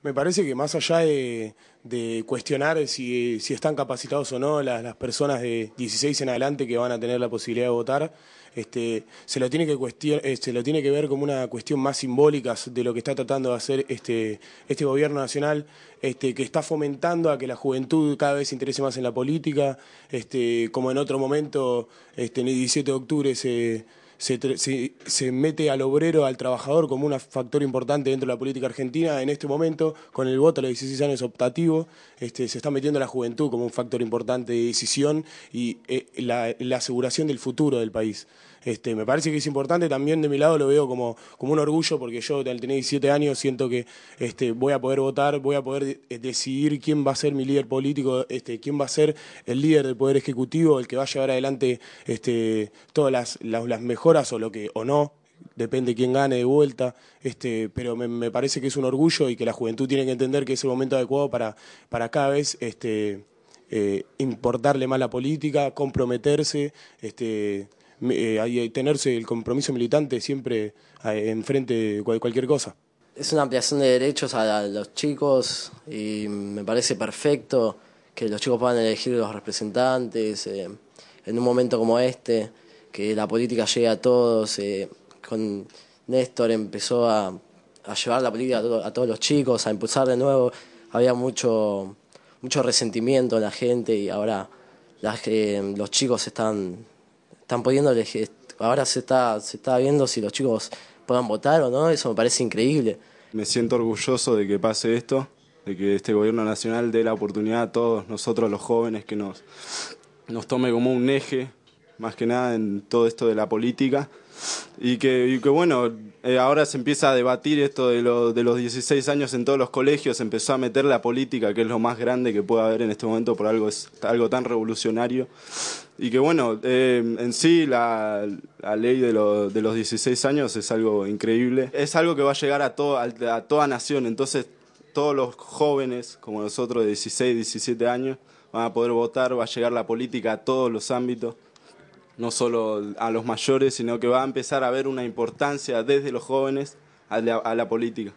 Me parece que más allá de, cuestionar si, están capacitados o no las, personas de 16 en adelante que van a tener la posibilidad de votar, este, se, lo tiene que eh, lo tiene que ver como una cuestión más simbólica de lo que está tratando de hacer este, este gobierno nacional, este, que está fomentando a que la juventud cada vez se interese más en la política, este, como en otro momento, el 17 de octubre se se, mete al obrero, al trabajador como un factor importante dentro de la política argentina. En este momento, con el voto a los 16 años optativo, este, se está metiendo la juventud como un factor importante de decisión y eh, la, aseguración del futuro del país. Este, me parece que es importante, también de mi lado lo veo como, como un orgullo, porque yo al tener 17 años siento que este, voy a poder votar, voy a poder eh, decidir quién va a ser mi líder político, este, quién va a ser el líder del Poder Ejecutivo, el que va a llevar adelante este, todas las, las, las mejores o lo que o no, depende quién gane de vuelta, este, pero me, parece que es un orgullo y que la juventud tiene que entender que es el momento adecuado para, para cada vez este, eh, importarle más la política, comprometerse, este, eh, tenerse el compromiso militante siempre enfrente de cualquier cosa. Es una ampliación de derechos a los chicos y me parece perfecto que los chicos puedan elegir los representantes eh, en un momento como este que la política llegue a todos. Eh, con Néstor empezó a, llevar la política a, todos los chicos, a impulsar de nuevo. Había mucho, mucho resentimiento en la gente y ahora los chicos están, están Ahora se está, se está viendo si los chicos puedan votar o no, eso me parece increíble. Me siento orgulloso de que pase esto, de que este gobierno nacional dé la oportunidad a todos nosotros los jóvenes que nos, nos tome como un eje más que nada en todo esto de la política. Y que, que bueno, eh, ahora se empieza a debatir esto de, de los 16 años en todos los colegios, se empezó a meter la política, que es lo más grande que puede haber en este momento por algo, es, algo tan revolucionario. Y que bueno, eh, en sí la, la ley de, de, los 16 años es algo increíble, es algo que va a llegar a, toda a toda nación, entonces todos los jóvenes como nosotros de 16, 17 años van a poder votar, va a llegar la política a todos los ámbitos no solo a los mayores, sino que va a empezar a haber una importancia desde los jóvenes a la, a la política.